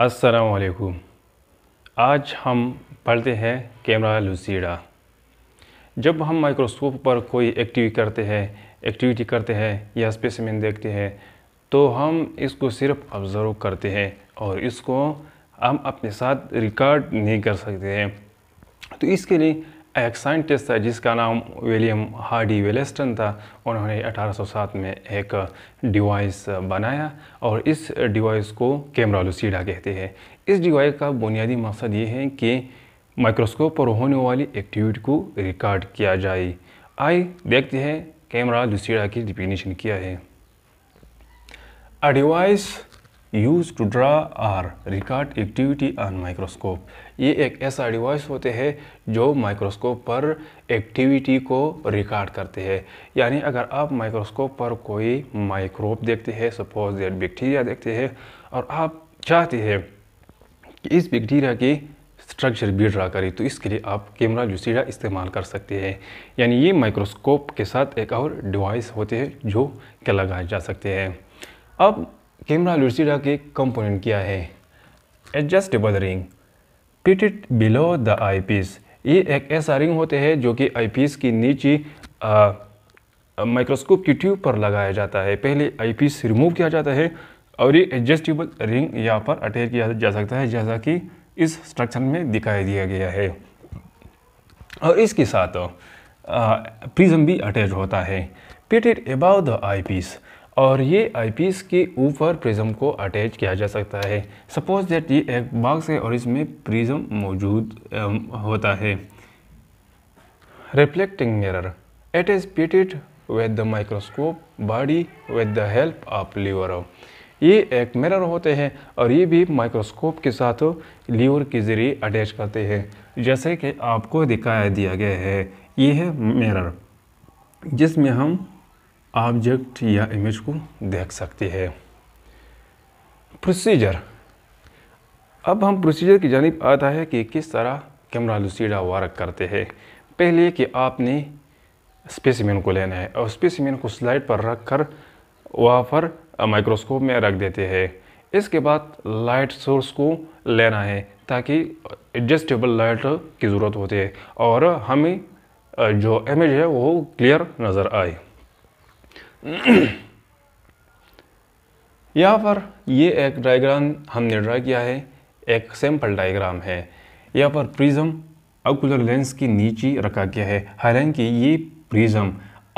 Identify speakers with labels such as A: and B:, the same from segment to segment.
A: असलकुम आज हम पढ़ते हैं कैमरा लुसीडा जब हम माइक्रोस्कोप पर कोई एक्टिविटी करते हैं एक्टिविटी करते हैं या स्पेसिमेंट देखते हैं तो हम इसको सिर्फ ऑब्ज़र्व करते हैं और इसको हम अपने साथ रिकॉर्ड नहीं कर सकते हैं तो इसके लिए एक साइंटिस्ट था जिसका नाम विलियम हार्डी वेलेस्टन था उन्होंने 1807 में एक डिवाइस बनाया और इस डिवाइस को कैमरा लुसीडा कहते हैं इस डिवाइस का बुनियादी मकसद ये है कि माइक्रोस्कोप पर होने वाली एक्टिविटी को रिकॉर्ड किया जाए आई देखते हैं कैमरा लुसीडा की डिफिनेशन किया है a device use to draw or record activity on microscope ये एक ऐसा डिवाइस होते हैं जो माइक्रोस्कोप पर एक्टिविटी को रिकॉर्ड करते हैं यानी अगर आप माइक्रोस्कोप पर कोई माइक्रोब देखते हैं सपोज दैट बैक्टीरिया देखते हैं और आप चाहते हैं कि इस बैक्टीरिया की स्ट्रक्चर भी ड्रा करें तो इसके लिए आप कैमरा लुसीडा इस्तेमाल कर सकते हैं यानी ये माइक्रोस्कोप के साथ एक और डिवाइस होते हैं जो क्या लगाए जा सकते हैं अब कैमरा लुसीरा के कंपोनेंट क्या है adjustable ring pitted below the eye piece ये एक ऐसा रिंग होते हैं जो कि आई पीस की नीचे माइक्रोस्कोप की ट्यूब पर लगाया जाता है पहले आई पीस रिमूव किया जाता है और ये एडजस्टेबल रिंग यहाँ पर अटैच किया जा सकता है जैसा कि इस स्ट्रक्चर में दिखाई दिया गया है और इसके साथ प्रिज्म भी अटैच होता है pitted about the eye piece और ये आईपीस के ऊपर प्रिज्म को अटैच किया जा सकता है सपोज दैट ये एक बॉक्स है और इसमें प्रिज्म मौजूद होता है reflecting mirror it is pitted with the microscope body with the help of lever ये एक मिरर होते हैं और ये भी माइक्रोस्कोप के साथ लीवर के ज़रिए अटैच करते हैं जैसे कि आपको दिखाया दिया गया है ये है मिरर जिसमें हम ऑब्जेक्ट या इमेज को देख सकते हैं प्रोसीजर अब हम प्रोसीजर की जानब आता है कि किस तरह कैमरा लुसीडा वर्क करते हैं पहले कि आपने स्पेसिमेन को लेना है और स्पेसिमेन को स्लाइड पर रख कर वहाँ पर माइक्रोस्कोप में रख देते हैं इसके बाद लाइट सोर्स को लेना है ताकि एडजस्टेबल लाइट की ज़रूरत होती है और हमें जो इमेज है वो क्लियर नज़र आए यहाँ पर ये एक डायग्राम हमने ड्रा किया है एक सैम्पल डायग्राम है यहाँ पर प्रिज्म अकुलर लेंस के नीचे रखा गया है हालांकि ये प्रिज्म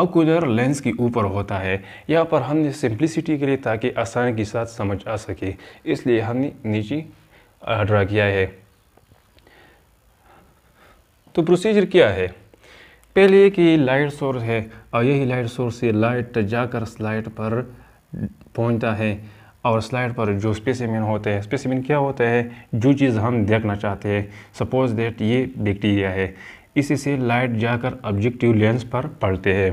A: अकुलर लेंस के ऊपर होता है यहाँ पर हमने सिंप्लिसिटी के लिए ताकि आसानी के साथ समझ आ सके इसलिए हमने नीचे ड्रा किया है तो प्रोसीजर क्या है पहले एक ये लाइट सोर्स है और यही लाइट सोर्स से लाइट जाकर स्लाइड पर पहुंचता है और स्लाइड पर जो स्पेसिमिन होता है स्पेसिमिन क्या होता है जो चीज़ हम देखना चाहते हैं सपोज दैट ये बैक्टीरिया है इसी से लाइट जाकर ऑब्जेक्टिव लेंस पर पड़ते हैं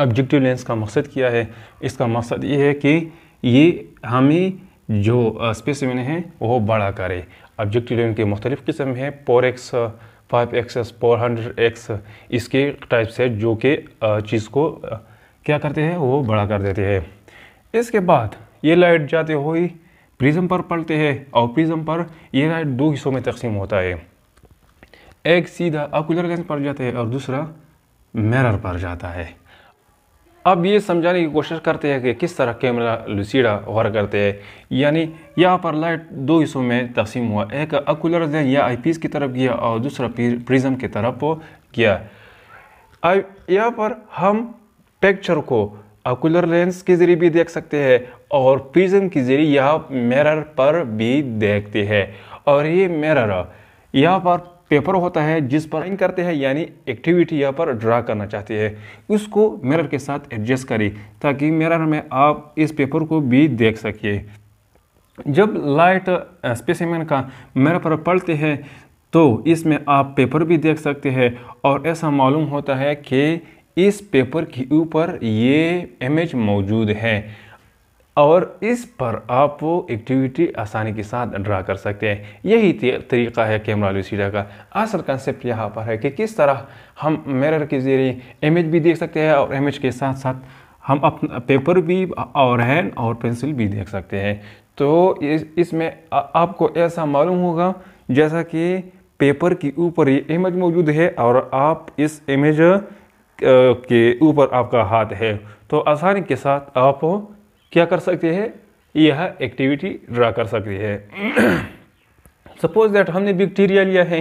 A: ऑब्जेक्टिव लेंस का मकसद क्या है इसका मकसद ये है कि ये हमें जो स्पेसिमिन है वो बड़ा करे ऑब्जेक्टिव लेंस के मुख्तलिफ़ किस्म हैं पोरेक्स five X S four hundred X इसके टाइप से जो कि चीज़ को क्या करते हैं वो बड़ा कर देते हैं इसके बाद ये लाइट जाते हुए प्रिज्म पर पड़ते हैं और प्रिज्म पर ये लाइट दो हिस्सों में तकसीम होता है एक सीधा अकुलर लेंस पर जाते हैं और दूसरा मिरर पर जाता है अब ये समझाने की कोशिश करते हैं कि किस तरह कैमरा लुसीडा गौर करते हैं यानी यहाँ पर लाइट दो हिस्सों में तकसीम हुआ एक अकुलर जैन या आई पीस की तरफ गया और दूसरा प्रिज्म की तरफ गया यहाँ पर हम पिक्चर को अकुलर लेंस के ज़रिए भी देख सकते हैं और प्रिज्म के ज़रिए यह मिरर पर भी देखते हैं और ये मिरर यहाँ पर पेपर होता है जिस पर साइन करते हैं यानी एक्टिविटी यहाँ पर ड्रा करना चाहते हैं उसको मिरर के साथ एडजस्ट करें ताकि मिरर में आप इस पेपर को भी देख सकिए जब लाइट स्पेसिमेन का मिरर पर पड़ते हैं तो इसमें आप पेपर भी देख सकते हैं और ऐसा मालूम होता है कि इस पेपर के ऊपर ये इमेज मौजूद है और इस पर आप वो एक्टिविटी आसानी के साथ ड्रा कर सकते हैं यही तरीका है कैमरा लूसीडा का असल कंसेप्ट यहाँ पर है कि किस तरह हम मिरर के ज़रिए इमेज भी देख सकते हैं और इमेज के साथ साथ हम अपना पेपर भी और हैं और पेंसिल भी देख सकते हैं तो इस इसमें आपको ऐसा मालूम होगा जैसा कि पेपर के ऊपर ये इमेज मौजूद है और आप इस इमेज के ऊपर आपका हाथ है तो आसानी के साथ आप क्या कर सकती है यह एक्टिविटी ड्रा कर सकती है सपोज दैट हमने बैक्टीरिया लिया है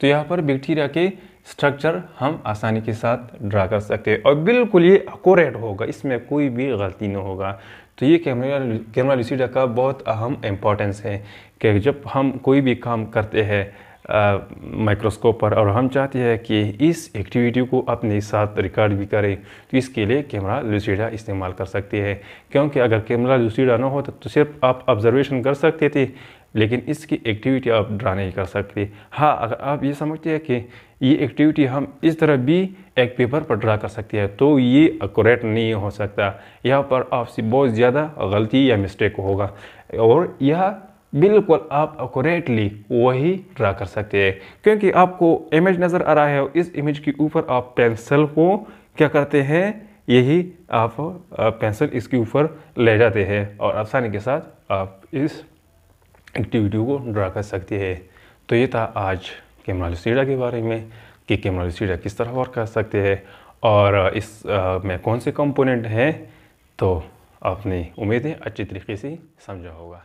A: तो यहाँ पर बैक्टीरिया के स्ट्रक्चर हम आसानी के साथ ड्रा कर सकते हैं और बिल्कुल ये अकोरेट होगा इसमें कोई भी गलती नहीं होगा तो ये कैमरा कैमरा लिसीडा का बहुत अहम इम्पोर्टेंस है कि जब हम कोई भी काम करते हैं माइक्रोस्कोप पर और हम चाहते हैं कि इस एक्टिविटी को अपने साथ रिकॉर्ड भी करें तो इसके लिए कैमरा लूसीडा इस्तेमाल कर सकते हैं क्योंकि अगर कैमरा लूसीडा ना होता तो सिर्फ आप ऑब्जर्वेशन कर सकते थे लेकिन इसकी एक्टिविटी आप ड्रा नहीं कर सकते हाँ अगर आप ये समझते हैं कि ये एक्टिविटी हम इस तरह भी एक पेपर पर ड्रा कर सकते हैं तो ये अकोरेट नहीं हो सकता यहाँ पर आपसे बहुत ज़्यादा गलती या मिस्टेक होगा और यह बिल्कुल आप एकटली वही ड्रा कर सकते हैं क्योंकि आपको इमेज नज़र आ रहा है इस इमेज के ऊपर आप पेंसिल को क्या करते हैं यही आप पेंसिल इसके ऊपर ले जाते हैं और आसानी के साथ आप इस एक्टिविटी को ड्रा कर सकते हैं तो ये था आज कैमरा लुसीडा के बारे में कि कैमरा लुसीडा किस तरह वर्क कर सकते हैं और इस में कौन से कंपोनेंट हैं तो आपने उम्मीदें अच्छी तरीके से समझा होगा